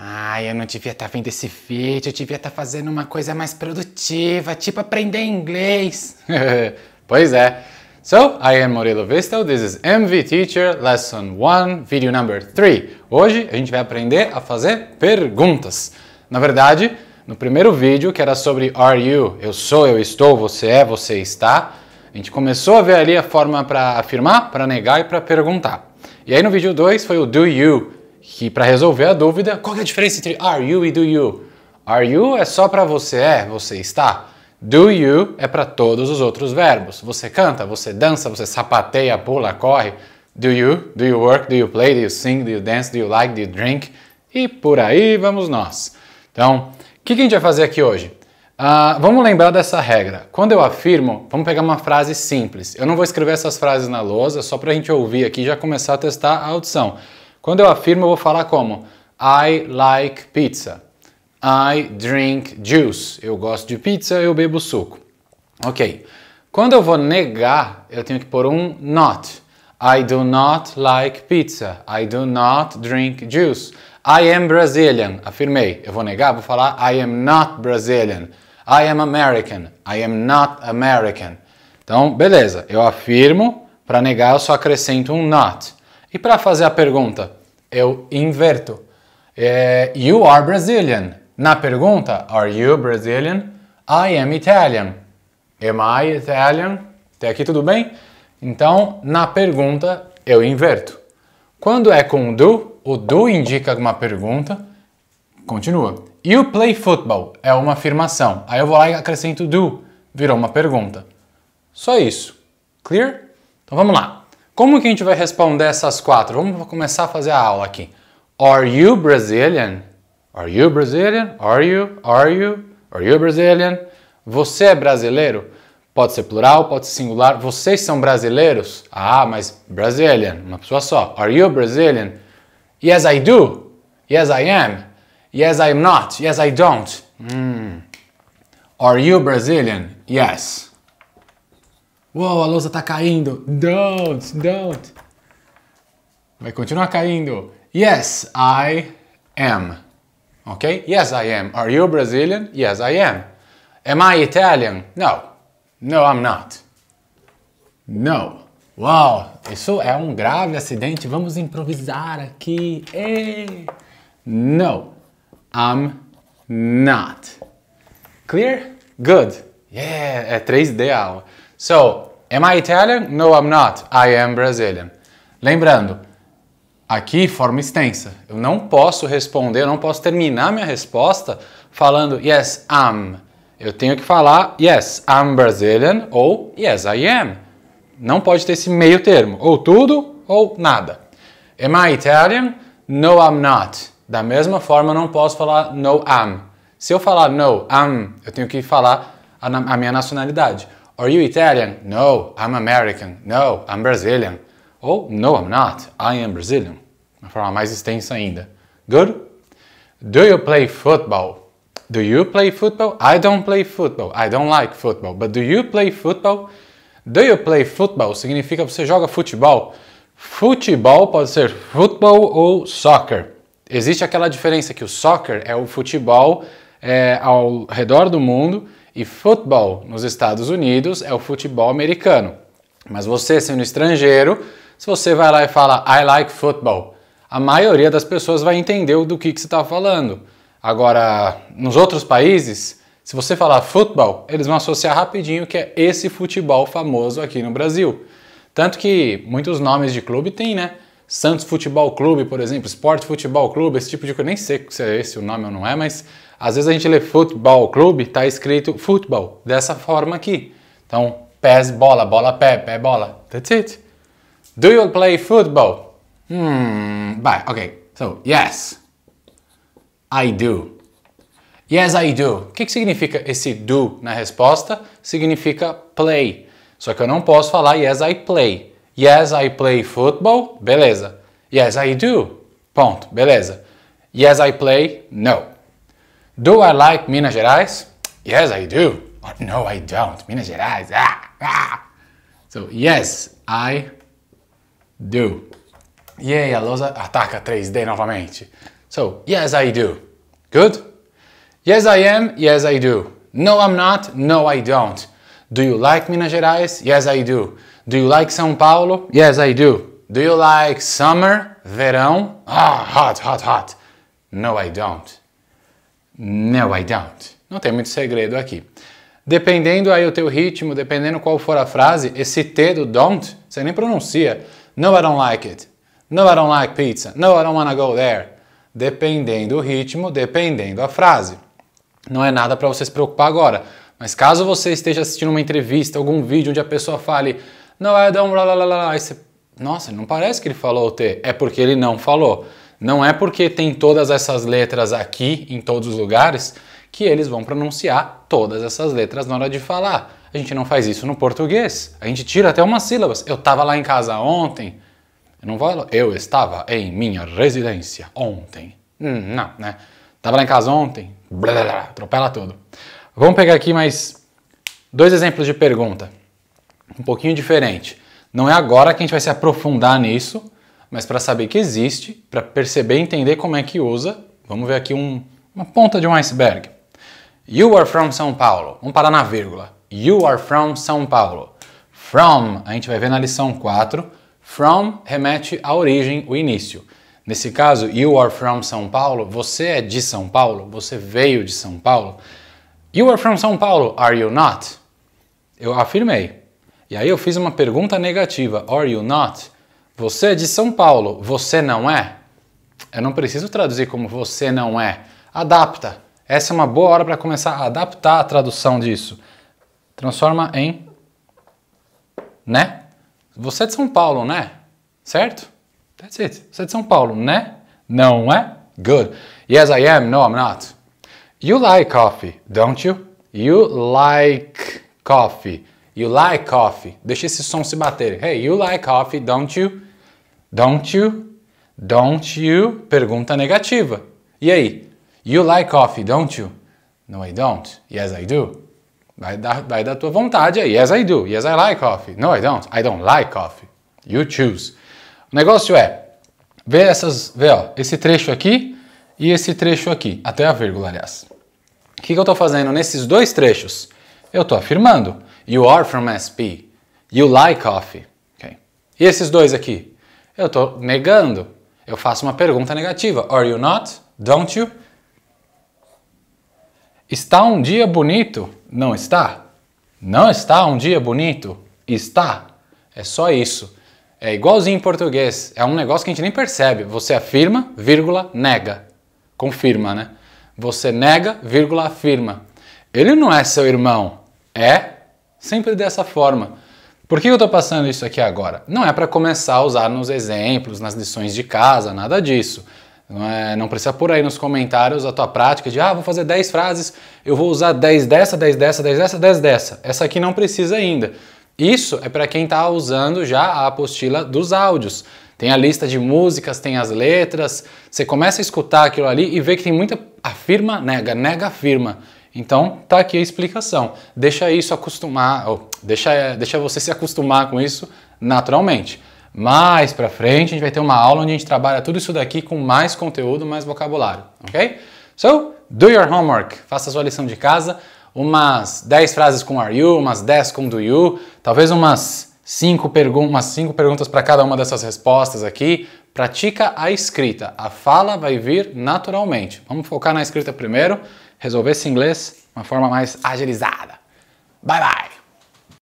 Ah, eu não devia estar tá vendo esse vídeo, eu devia estar tá fazendo uma coisa mais produtiva, tipo aprender inglês. pois é. So, I am Murilo Vistel, this is MV Teacher, Lesson 1, Video Number 3. Hoje a gente vai aprender a fazer perguntas. Na verdade, no primeiro vídeo, que era sobre Are You, eu sou, eu estou, você é, você está, a gente começou a ver ali a forma para afirmar, para negar e para perguntar. E aí no vídeo 2 foi o Do You, que para resolver a dúvida, qual é a diferença entre are you e do you? Are you é só para você é, você está. Do you é para todos os outros verbos. Você canta, você dança, você sapateia, pula, corre. Do you, do you work, do you play, do you sing, do you dance, do you like, do you drink? E por aí vamos nós. Então, o que, que, a gente vai fazer aqui hoje? Uh, vamos lembrar dessa regra. Quando eu afirmo, vamos pegar uma frase simples. Eu não vou escrever essas frases na lousa, só para a gente ouvir aqui e já começar a testar a audição. Quando eu afirmo, eu vou falar como I like pizza. I drink juice. Eu gosto de pizza, eu bebo suco. Ok. Quando eu vou negar, eu tenho que pôr um not. I do not like pizza. I do not drink juice. I am Brazilian. Afirmei. Eu vou negar, vou falar I am not Brazilian. I am American. I am not American. Então, beleza. Eu afirmo. Para negar, eu só acrescento um not. E para fazer a pergunta, eu inverto. É, you are Brazilian. Na pergunta, are you Brazilian? I am Italian. Am I Italian? Até aqui tudo bem? Então, na pergunta, eu inverto. Quando é com do, o do indica uma pergunta. Continua. You play football é uma afirmação. Aí eu vou lá e acrescento do, virou uma pergunta. Só isso. Clear? Então vamos lá. Como que a gente vai responder essas quatro? Vamos começar a fazer a aula aqui. Are you Brazilian? Are you Brazilian? Are you? Are you? Are you Brazilian? Você é brasileiro? Pode ser plural, pode ser singular. Vocês são brasileiros? Ah, mas Brazilian, uma pessoa só. Are you Brazilian? Yes, I do. Yes, I am. Yes, I'm not. Yes, I don't. Hmm. Are you Brazilian? Yes. Uou, a lousa tá caindo. Don't, don't. Vai continuar caindo. Yes, I am. Ok? Yes, I am. Are you Brazilian? Yes, I am. Am I Italian? No. No, I'm not. No. Uau, isso é um grave acidente. Vamos improvisar aqui. Ei. No, I'm not. Clear? Good. Yeah, é 3D a aula. So, am I Italian? No, I'm not. I am Brazilian. Lembrando, aqui forma extensa. Eu não posso responder, eu não posso terminar minha resposta falando yes, I'm. Eu tenho que falar yes, I'm Brazilian ou yes, I am. Não pode ter esse meio termo, ou tudo ou nada. Am I Italian? No, I'm not. Da mesma forma, eu não posso falar no, I'm. Se eu falar no, I'm, eu tenho que falar a, a minha nacionalidade. Are you Italian? No, I'm American. No, I'm Brazilian. Ou oh, No, I'm not. I am Brazilian. Uma forma mais extensa ainda. Good? Do you play football? Do you play football? I don't play football. I don't like football. But do you play football? Do you play football significa você joga futebol. Futebol pode ser futebol ou soccer. Existe aquela diferença que o soccer é o futebol é, ao redor do mundo e futebol nos Estados Unidos é o futebol americano. Mas você sendo estrangeiro, se você vai lá e fala I like football, a maioria das pessoas vai entender do que, que você está falando. Agora, nos outros países, se você falar futebol, eles vão associar rapidinho que é esse futebol famoso aqui no Brasil. Tanto que muitos nomes de clube tem, né? Santos Futebol Clube, por exemplo, Sport Futebol Clube, esse tipo de coisa. Nem sei se é esse o nome ou não é, mas às vezes a gente lê futebol clube, tá escrito futebol, dessa forma aqui. Então, pés, bola, bola, pé, pé, bola. That's it. Do you play football? Hmm, bye. Okay, so, yes, I do. Yes, I do. O que, que significa esse do na resposta? Significa play. Só que eu não posso falar yes, I play. Yes, I play football. Beleza. Yes, I do. Ponto. Beleza. Yes, I play. No. Do I like Minas Gerais? Yes, I do. Or, oh, no, I don't. Minas Gerais. Ah, ah. So, yes, I do. Yay, a lousa ataca 3D novamente. So, yes, I do. Good? Yes, I am. Yes, I do. No, I'm not. No, I don't. Do you like Minas Gerais? Yes, I do. Do you like São Paulo? Yes, I do. Do you like summer? Verão? Ah, hot, hot, hot. No, I don't. No, I don't. Não tem muito segredo aqui. Dependendo aí o teu ritmo, dependendo qual for a frase, esse T do don't, você nem pronuncia. No, I don't like it. No, I don't like pizza. No, I don't wanna go there. Dependendo o ritmo, dependendo a frase. Não é nada para você se preocupar agora. Mas caso você esteja assistindo uma entrevista, algum vídeo onde a pessoa fale não é um blá blá blá blá. Aí você, nossa, não parece que ele falou o T. É porque ele não falou. Não é porque tem todas essas letras aqui, em todos os lugares, que eles vão pronunciar todas essas letras na hora de falar. A gente não faz isso no português. A gente tira até umas sílabas. Eu estava lá em casa ontem. Eu não falo, eu estava em minha residência ontem. Hum, não, né? Estava lá em casa ontem. Blá, blá, blá, atropela tudo. Vamos pegar aqui mais dois exemplos de pergunta um pouquinho diferente. Não é agora que a gente vai se aprofundar nisso, mas para saber que existe, para perceber e entender como é que usa, vamos ver aqui um, uma ponta de um iceberg. You are from São Paulo. Vamos parar na vírgula. You are from São Paulo. From, a gente vai ver na lição 4. From remete à origem, o início. Nesse caso, you are from São Paulo, você é de São Paulo, você veio de São Paulo. You are from São Paulo, are you not? Eu afirmei. E aí eu fiz uma pergunta negativa. Are you not? Você é de São Paulo, você não é? Eu não preciso traduzir como você não é. Adapta. Essa é uma boa hora para começar a adaptar a tradução disso. Transforma em né? Você é de São Paulo, né? Certo? That's it. Você é de São Paulo, né? Não é? Good. Yes, I am. No, I'm not. You like coffee, don't you? You like coffee. You like coffee. Deixa esse som se bater. Hey, you like coffee, don't you? Don't you? Don't you? Pergunta negativa. E aí? You like coffee, don't you? No, I don't. Yes, I do. Vai, dar, vai da tua vontade aí. Yes, I do. Yes, I like coffee. No, I don't. I don't like coffee. You choose. O negócio é, vê essas, vê ó, esse trecho aqui e esse trecho aqui, até a vírgula, aliás. O que, que eu estou fazendo nesses dois trechos? Eu estou afirmando. You are from SP. You like coffee. Okay. E esses dois aqui? Eu estou negando. Eu faço uma pergunta negativa. Are you not? Don't you? Está um dia bonito? Não está. Não está um dia bonito? Está. É só isso. É igualzinho em português. É um negócio que a gente nem percebe. Você afirma, vírgula, nega. Confirma, né? Você nega, vírgula, afirma. Ele não é seu irmão. É Sempre dessa forma. Por que eu estou passando isso aqui agora? Não é para começar a usar nos exemplos, nas lições de casa, nada disso. Não, é, não, precisa por aí nos comentários a tua prática de, ah, vou fazer 10 frases, eu vou usar 10 dessa, 10 dessa, 10 dessa, 10 dessa. Essa aqui não precisa ainda. Isso é para quem está usando já a apostila dos áudios. Tem a lista de músicas, tem as letras. Você começa a escutar aquilo ali e vê que tem muita afirma, nega, nega, afirma. Então, tá aqui a explicação. Deixa isso acostumar, deixa, deixa você se acostumar com isso naturalmente. Mais para frente, a gente vai ter uma aula onde a gente trabalha tudo isso daqui com mais conteúdo, mais vocabulário, ok? So, do your homework. Faça a sua lição de casa. Umas 10 frases com are you, umas 10 com do you, talvez umas 5 cinco perguntas para cada uma dessas respostas aqui. Pratica a escrita. A fala vai vir naturalmente. Vamos focar na escrita primeiro resolver esse inglês de uma forma mais agilizada. Bye bye!